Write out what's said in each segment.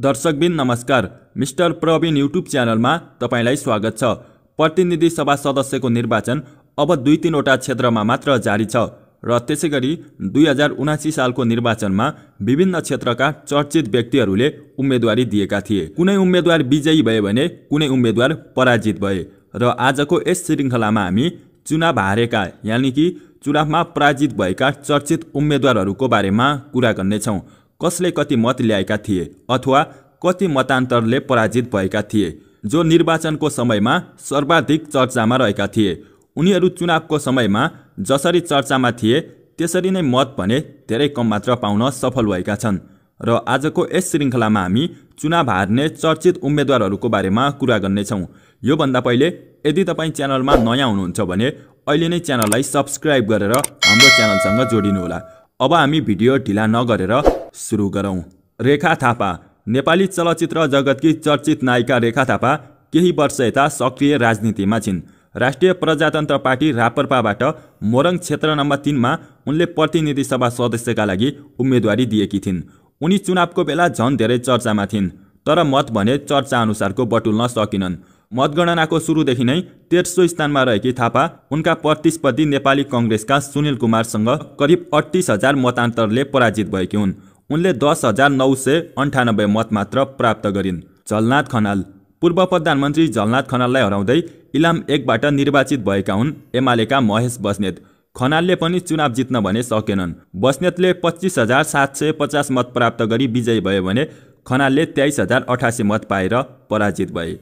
दर्शकबिन नमस्कार mister Praveen YouTube च्यानलमा तपाईँलाई स्वागत छ प्रतिनिधि सभा सदस्यको निर्वाचन अब दुई तिनवटा क्षेत्रमा मात्र जारी छ र त्यसै गरी दुई हजार उनासी सालको निर्वाचनमा विभिन्न क्षेत्रका चर्चित व्यक्तिहरूले उम्मेदवारी दिएका थिए कुनै उम्मेद्वार विजयी भए भने कुनै उम्मेद्वार पराजित भए र आजको यस श्रृङ्खलामा हामी चुनाव हारेका यानि कि चुनावमा पराजित भएका चर्चित उम्मेद्वारहरूको बारेमा कुरा गर्नेछौँ कसले कति मत ल्याएका थिए अथवा कति मतान्तरले पराजित भएका थिए जो निर्वाचनको समयमा सर्वाधिक चर्चामा रहेका थिए उनीहरू चुनावको समयमा जसरी चर्चामा थिए त्यसरी नै मत भने धेरै कम मात्र पाउन सफल भएका छन् र आजको यस श्रृङ्खलामा हामी चुनाव हार्ने चर्चित उम्मेद्वारहरूको बारेमा कुरा गर्नेछौँ योभन्दा पहिले यदि तपाईँ च्यानलमा नयाँ हुनुहुन्छ भने अहिले नै च्यानललाई सब्सक्राइब गरेर हाम्रो च्यानलसँग जोडिनुहोला अब हामी भिडियो ढिला नगरेर सुरु गरौँ रेखा थापा नेपाली चलचित्र जगतकी चर्चित नायिका रेखा थापा केही वर्ष यता सक्रिय राजनीतिमा छिन् राष्ट्रिय प्रजातन्त्र पार्टी रापरपाबाट मोरङ क्षेत्र नम्बर तिनमा उनले प्रतिनिधि सभा सदस्यका लागि उम्मेदवारी दिएकी थिइन् उनी चुनावको बेला झन् धेरै चर्चामा थिइन् तर मत भने चर्चाअनुसारको बटुल्न सकिनन् मतगणनाको सुरुदेखि नै तेर्सो स्थानमा रहेकी थापा उनका प्रतिस्पर्धी नेपाली कङ्ग्रेसका सुनिल कुमारसँग करिब अठतिस हजार मतान्तरले पराजित भएकी हुन् उनले दस हजार नौ सय अन्ठानब्बे मत मात्र प्राप्त गरिन् झलनाथ खनाल पूर्व प्रधानमन्त्री झलनाथ खनाललाई हराउँदै इलाम एकबाट निर्वाचित भएका हुन् एमालेका महेश बस्नेत खनालले पनि चुनाव जित्न भने सकेनन् बस्नेतले पच्चिस हजार सात सय पचास मत प्राप्त गरी विजयी भयो भने खनालले तेइस हजार अठासी मत पाएर पराजित भए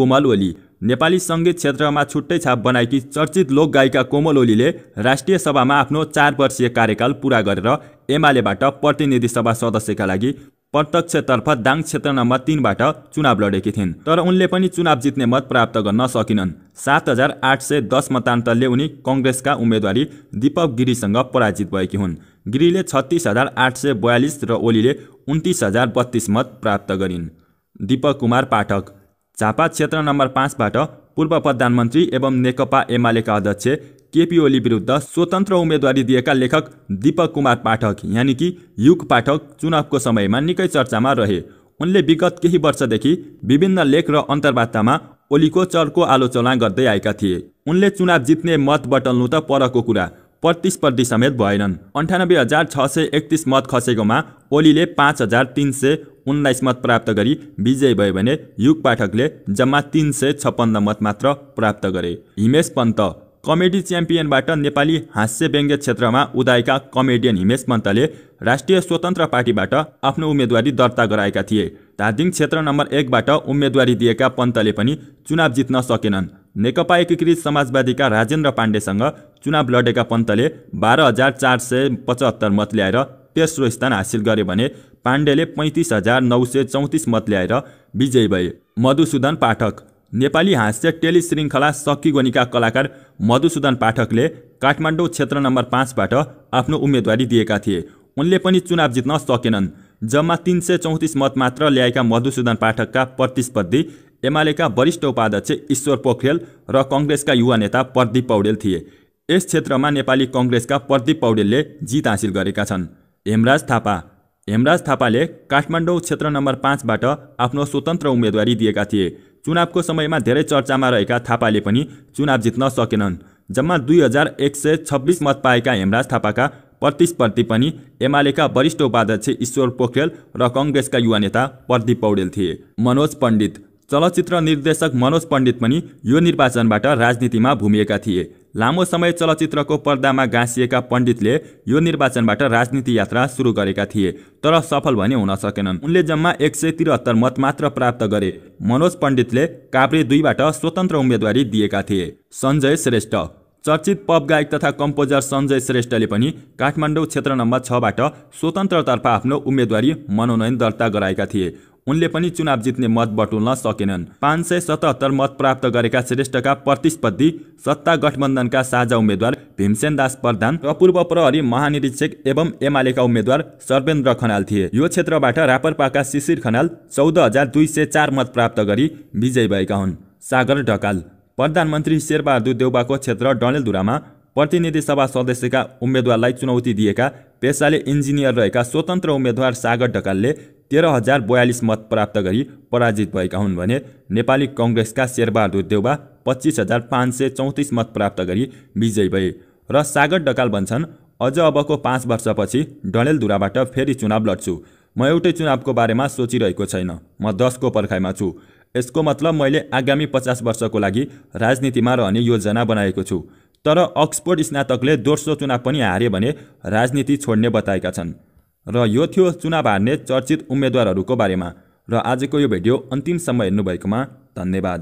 कोमल ओली नेपाली सङ्गीत क्षेत्रमा छुट्टै छाप बनाएकी चर्चित लोक गायिका कोमल ओलीले राष्ट्रिय सभामा आफ्नो चार वर्षीय कार्यकाल पुरा गरेर एमालेबाट प्रतिनिधि सभा सदस्यका लागि प्रत्यक्षतर्फ दाङ क्षेत्र नम्बर तिनबाट चुनाव लडेकी थिइन् तर उनले पनि चुनाव जित्ने मत प्राप्त गर्न सकिनन् सात हजार आठ सय दस मतान्तरले उनी कङ्ग्रेसका उम्मेदवारी दीपक गिरीसँग पराजित भएकी हुन् गिरीले छत्तिस हजार आठ सय बयालिस र ओलीले उन्तिस हजार बत्तिस मत प्राप्त गरिन् दीपक कुमार पाठक झापा क्षेत्र नम्बर पाँचबाट पूर्व प्रधानमन्त्री एवं नेकपा एमालेका अध्यक्ष केपी ओली विरुद्ध स्वतन्त्र उम्मेदवारी दिएका लेखक दीपक कुमार पाठक यानि कि युग पाठक चुनावको समयमा निकै चर्चामा रहे उनले विगत केही वर्षदेखि विभिन्न लेख र अन्तर्वार्तामा ओलीको चर्को आलोचना गर्दै आएका थिए उनले चुनाव जित्ने मत बटल्नु त परको कुरा प्रतिस्पर्धी समेत भएनन् अन्ठानब्बे हजार छ सय एकतिस मत खसेकोमा ओलीले पाँच हजार तिन सय उन्नाइस मत प्राप्त गरी विजय भयो भने युग पाठकले जम्मा तिन सय छप्पन्न मत मात्र प्राप्त गरे हिमेश पन्त कमेडी च्याम्पियनबाट नेपाली हास्य व्यङ्ग्य क्षेत्रमा उदाएका कमेडियन हिमेश पन्तले राष्ट्रिय स्वतन्त्र पार्टीबाट आफ्नो उम्मेदवारी दर्ता गराएका थिए धादिङ क्षेत्र नम्बर एकबाट उम्मेदवारी दिएका पन्तले पनि चुनाव जित्न सकेनन् नेकपा एकीकृत समाजवादीका राजेन्द्र पाण्डेसँग चुनाव लडेका पन्तले बाह्र हजार चार सय पचहत्तर मत ल्याएर तेस्रो स्थान हासिल गरे भने पाण्डेले पैँतिस हजार नौ सय चौतिस मत ल्याएर विजयी भए मधुसूदन पाठक नेपाली हास्य टेली श्रृङ्खला सकिगोनीका कलाकार मधुसूदन पाठकले काठमाडौँ क्षेत्र नम्बर पाँचबाट आफ्नो उम्मेदवारी दिएका थिए उनले पनि चुनाव जित्न सकेनन् जम्मा तिन सय चौतिस मत मात्र ल्याएका मधुसूदन पाठकका प्रतिस्पर्धी एमालेका वरिष्ठ उपाध्यक्ष ईश्वर पोखरेल र कङ्ग्रेसका युवा नेता प्रदीप पौडेल थिए यस क्षेत्रमा नेपाली कङ्ग्रेसका प्रदीप पौडेलले जित हासिल गरेका छन् हेमराज थापा हेमराज थापाले काठमाडौँ क्षेत्र नम्बर पाँचबाट आफ्नो स्वतन्त्र उम्मेदवारी दिएका थिए चुनावको समयमा धेरै चर्चामा रहेका थापाले पनि चुनाव जित्न सकेनन् जम्मा दुई हजार एक सय छब्बिस मत पाएका हेमराज थापाका प्रतिस्पर्धी पनि एमालेका वरिष्ठ उपाध्यक्ष ईश्वर पोखरेल र कङ्ग्रेसका युवा नेता प्रदीप पौडेल थिए मनोज पण्डित चलचित्र निर्देशक मनोज पण्डित पनि यो निर्वाचनबाट राजनीतिमा भूमिएका थिए लामो समय चलचित्रको पर्दामा गाँसिएका पण्डितले यो निर्वाचनबाट राजनीति यात्रा सुरु गरेका थिए तर सफल भने हुन सकेनन् उनले जम्मा एक सय त्रिहत्तर मत मात्र प्राप्त गरे मनोज पण्डितले काभ्रे दुईबाट स्वतन्त्र उम्मेदवारी दिएका थिए सञ्जय श्रेष्ठ चर्चित पप गायक तथा कम्पोजर सञ्जय श्रेष्ठले पनि काठमाडौँ क्षेत्र नम्बर छबाट स्वतन्त्रतर्फ आफ्नो उम्मेदवारी मनोनयन दर्ता गराएका थिए उनले पनि चुनाव जित्ने मत बटुल्न सकेनन् पाँच सय सतहत्तर मत प्राप्त गरेका श्रेष्ठका प्रतिस्पर्धी सत्ता गठबन्धनका साझा उम्मेद्वार भीमसेन दास प्रधान र पूर्व प्रहरी महानिरीक्षक एवं एमालेका उम्मेद्वार सर्वेन्द्र खनाल थिए यो क्षेत्रबाट रापरपाका शिशिर खनाल चौध हजार दुई सय चार मत प्राप्त गरी विजयी भएका हुन् सागर ढकाल प्रधानमन्त्री शेरबहादुर देउबाको क्षेत्र डणेलधुरामा प्रतिनिधि सभा सदस्यका उम्मेद्वारलाई चुनौती दिएका पेसाले इन्जिनियर रहेका स्वतन्त्र उम्मेद्वार सागर ढकालले तेह्र हजार बयालिस मत प्राप्त गरी पराजित भएका हुन् भने नेपाली कङ्ग्रेसका शेरबहादुर देउबा पच्चिस हजार पाँच सय चौतिस मत प्राप्त गरी विजयी भए र सागर डकाल भन्छन् अझ अबको पाँच वर्षपछि डडेलधुराबाट फेरि चुनाव लड्छु म एउटै चुनावको बारेमा सोचिरहेको छैन म दसको पर्खाइमा छु यसको मतलब मैले आगामी पचास वर्षको लागि राजनीतिमा रहने योजना बनाएको छु तर अक्सफोर्ड स्नातकले दोस्रो चुनाव पनि हारे भने राजनीति छोड्ने बताएका छन् र यो थियो चुनाव हार्ने चर्चित उम्मेद्वारहरूको बारेमा र आजको यो भिडियो अन्तिमसम्म हेर्नुभएकोमा धन्यवाद